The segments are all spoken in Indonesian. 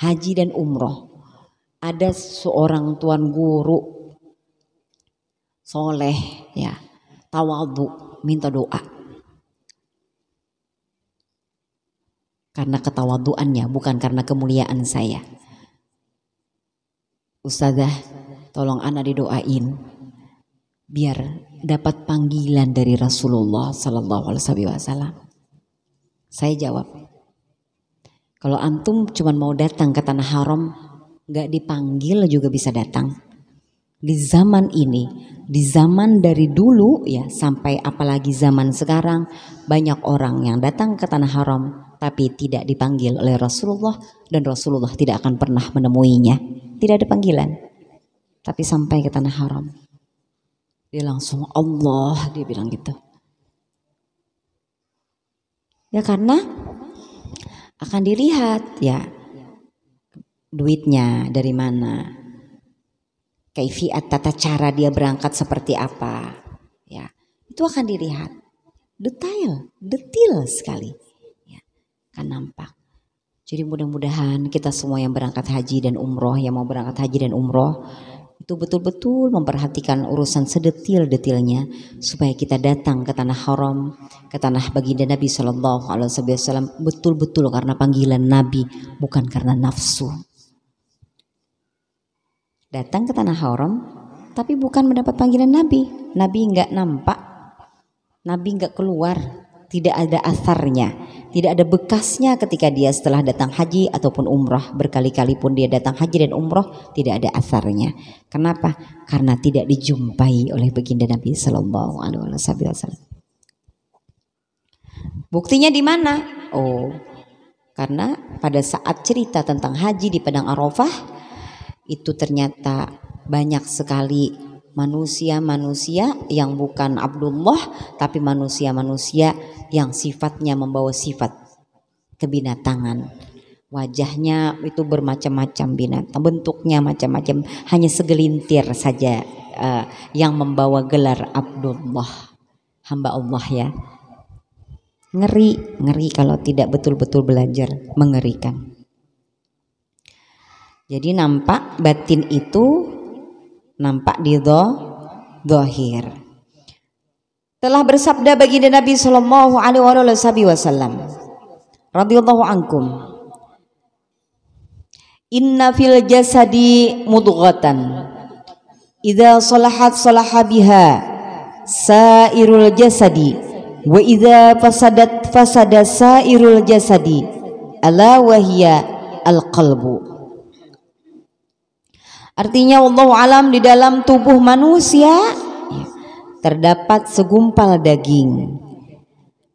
haji dan umroh. Ada seorang tuan guru soleh ya tawadu minta doa karena ketawaduannya bukan karena kemuliaan saya Ustazah tolong anak didoain biar dapat panggilan dari Rasulullah Sallallahu Alaihi Wasallam saya jawab kalau antum cuma mau datang ke tanah haram, nggak dipanggil juga bisa datang. Di zaman ini, di zaman dari dulu ya sampai apalagi zaman sekarang banyak orang yang datang ke tanah haram tapi tidak dipanggil oleh Rasulullah dan Rasulullah tidak akan pernah menemuinya. Tidak ada panggilan. Tapi sampai ke tanah haram. Dia langsung Allah, dia bilang gitu. Ya karena akan dilihat ya duitnya dari mana kaifiat tata cara dia berangkat seperti apa ya itu akan dilihat detail detail sekali ya akan nampak jadi mudah-mudahan kita semua yang berangkat haji dan umroh yang mau berangkat haji dan umroh itu betul-betul memperhatikan urusan sedetil-detilnya supaya kita datang ke tanah haram, ke tanah baginda Nabi Shallallahu Alaihi Wasallam betul-betul karena panggilan Nabi bukan karena nafsu. Datang ke tanah haram tapi bukan mendapat panggilan Nabi. Nabi nggak nampak, Nabi nggak keluar, tidak ada asarnya, tidak ada bekasnya ketika dia setelah datang haji ataupun umroh berkali-kali pun dia datang haji dan umroh tidak ada asarnya. Kenapa? Karena tidak dijumpai oleh baginda Nabi Sallallahu Alaihi Wasallam. Buktinya di mana? Oh, karena pada saat cerita tentang haji di Padang Arafah itu ternyata banyak sekali manusia-manusia yang bukan Abdullah tapi manusia-manusia yang sifatnya membawa sifat kebinatangan. Wajahnya itu bermacam-macam binatang, bentuknya macam-macam, hanya segelintir saja uh, yang membawa gelar Abdullah, hamba Allah ya. Ngeri, ngeri kalau tidak betul-betul belajar, mengerikan. Jadi nampak batin itu nampak di do, dohir telah bersabda baginda Nabi Shallallahu Alaihi Wasallam radhiyallahu ankum inna fil jasadi mudghatan idza salahat salaha biha sairul jasadi wa idza fasadat fasada sairul jasadi ala wahiya al qalbu Artinya Allah alam di dalam tubuh manusia terdapat segumpal daging.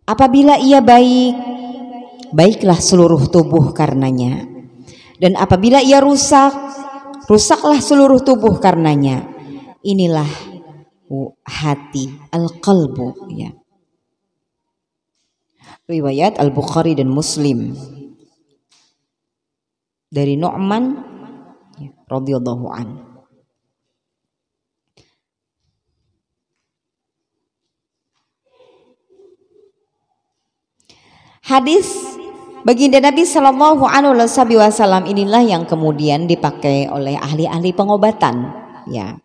Apabila ia baik, baiklah seluruh tubuh karenanya. Dan apabila ia rusak, rusaklah seluruh tubuh karenanya. Inilah hati al-qalbu ya. Riwayat Al-Bukhari dan Muslim dari Nu'man radhiyallahu an. Hadis Baginda Nabi Shallallahu Alaihi Wasallam inilah yang kemudian dipakai oleh ahli-ahli pengobatan, ya,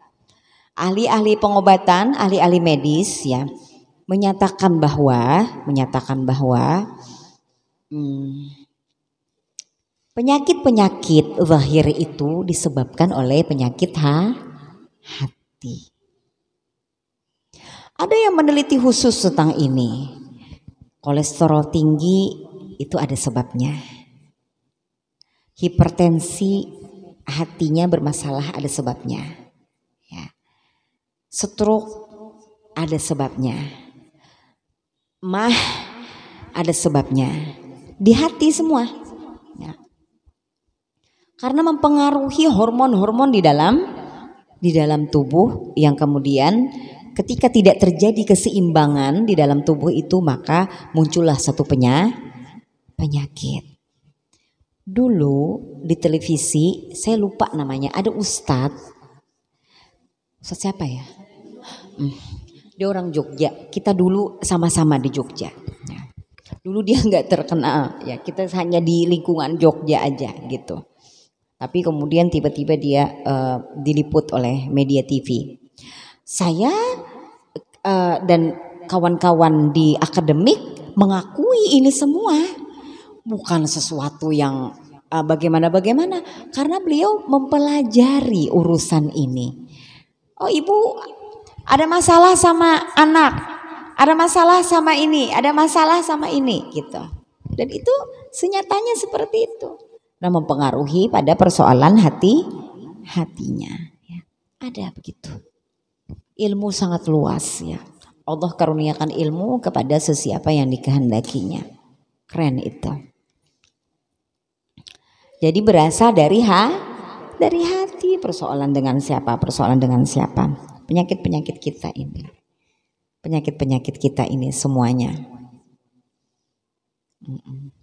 ahli-ahli pengobatan, ahli-ahli medis, ya, menyatakan bahwa, menyatakan bahwa, hmm, Penyakit-penyakit zahir itu disebabkan oleh penyakit ha hati. Ada yang meneliti khusus tentang ini. Kolesterol tinggi itu ada sebabnya. Hipertensi hatinya bermasalah ada sebabnya. Ya. Stroke ada sebabnya. Mah ada sebabnya. Di hati semua. Ya karena mempengaruhi hormon-hormon di dalam di dalam tubuh yang kemudian ketika tidak terjadi keseimbangan di dalam tubuh itu maka muncullah satu penyakit. Dulu di televisi saya lupa namanya ada Ustad, Ustad siapa ya? Hmm. Dia orang Jogja. Kita dulu sama-sama di Jogja. Dulu dia nggak terkenal ya. Kita hanya di lingkungan Jogja aja gitu. Tapi kemudian tiba-tiba dia uh, diliput oleh media TV. Saya uh, dan kawan-kawan di akademik mengakui ini semua bukan sesuatu yang bagaimana eh, bagaimana-bagaimana karena beliau mempelajari urusan ini. Oh, Ibu ada masalah sama anak, ada masalah sama ini, ada masalah sama ini gitu. Dan itu senyatanya seperti itu. Nah, mempengaruhi pada persoalan hati hatinya. Ya, ada begitu. Ilmu sangat luas ya. Allah karuniakan ilmu kepada sesiapa yang dikehendakinya. Keren itu. Jadi berasal dari ha, dari hati persoalan dengan siapa, persoalan dengan siapa. Penyakit-penyakit kita ini. Penyakit-penyakit kita ini semuanya. Mm -mm.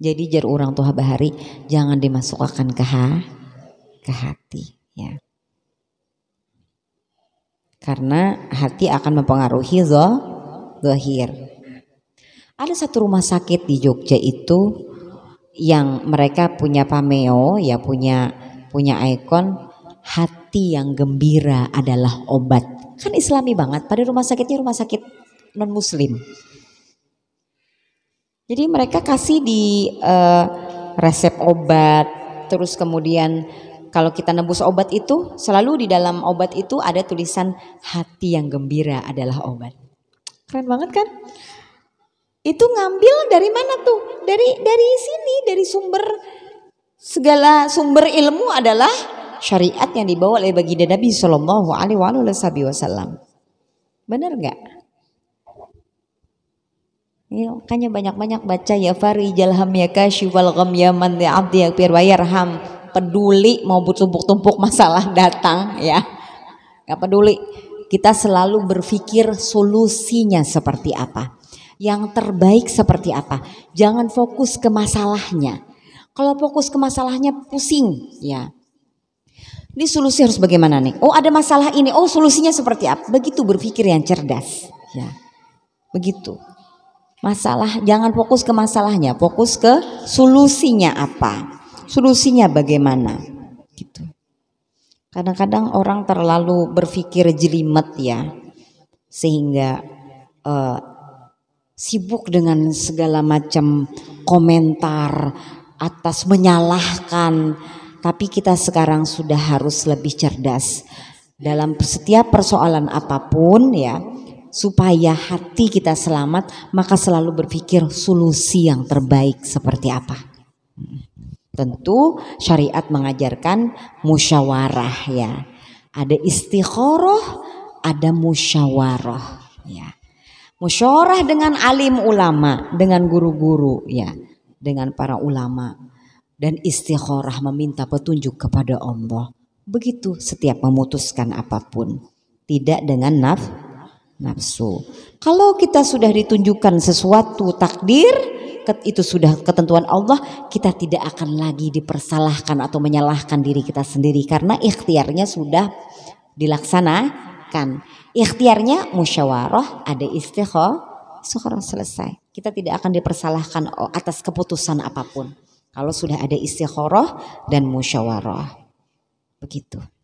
Jadi jar orang tua bahari jangan dimasukkan ke ha, ke hati ya. Karena hati akan mempengaruhi zo, zohir. Ada satu rumah sakit di Jogja itu yang mereka punya pameo ya punya punya ikon hati yang gembira adalah obat. Kan islami banget pada rumah sakitnya rumah sakit non muslim jadi mereka kasih di uh, resep obat, terus kemudian kalau kita nebus obat itu selalu di dalam obat itu ada tulisan hati yang gembira adalah obat. Keren banget kan? Itu ngambil dari mana tuh? Dari dari sini, dari sumber segala sumber ilmu adalah syariat yang dibawa oleh baginda Nabi Shallallahu Alaihi Wasallam. Benar nggak? Ya, makanya banyak-banyak baca ya farijal ham ya kasyifal gham ya man ya abdi yakfir wayarham peduli mau butuh tumpuk masalah datang ya nggak peduli kita selalu berpikir solusinya seperti apa yang terbaik seperti apa jangan fokus ke masalahnya kalau fokus ke masalahnya pusing ya ini solusi harus bagaimana nih oh ada masalah ini oh solusinya seperti apa begitu berpikir yang cerdas ya begitu Masalah jangan fokus ke masalahnya, fokus ke solusinya apa. Solusinya bagaimana? Gitu. Kadang-kadang orang terlalu berpikir jelimet ya. Sehingga uh, sibuk dengan segala macam komentar atas menyalahkan tapi kita sekarang sudah harus lebih cerdas dalam setiap persoalan apapun ya supaya hati kita selamat, maka selalu berpikir solusi yang terbaik seperti apa. Tentu syariat mengajarkan musyawarah ya. Ada istikharah, ada musyawarah ya. Musyawarah dengan alim ulama, dengan guru-guru ya, dengan para ulama dan istikharah meminta petunjuk kepada Allah. Begitu setiap memutuskan apapun, tidak dengan naf nafsu. Kalau kita sudah ditunjukkan sesuatu takdir, itu sudah ketentuan Allah, kita tidak akan lagi dipersalahkan atau menyalahkan diri kita sendiri karena ikhtiarnya sudah dilaksanakan. Ikhtiarnya musyawarah, ada istikharah, sekarang selesai. Kita tidak akan dipersalahkan atas keputusan apapun. Kalau sudah ada istikharah dan musyawarah. Begitu.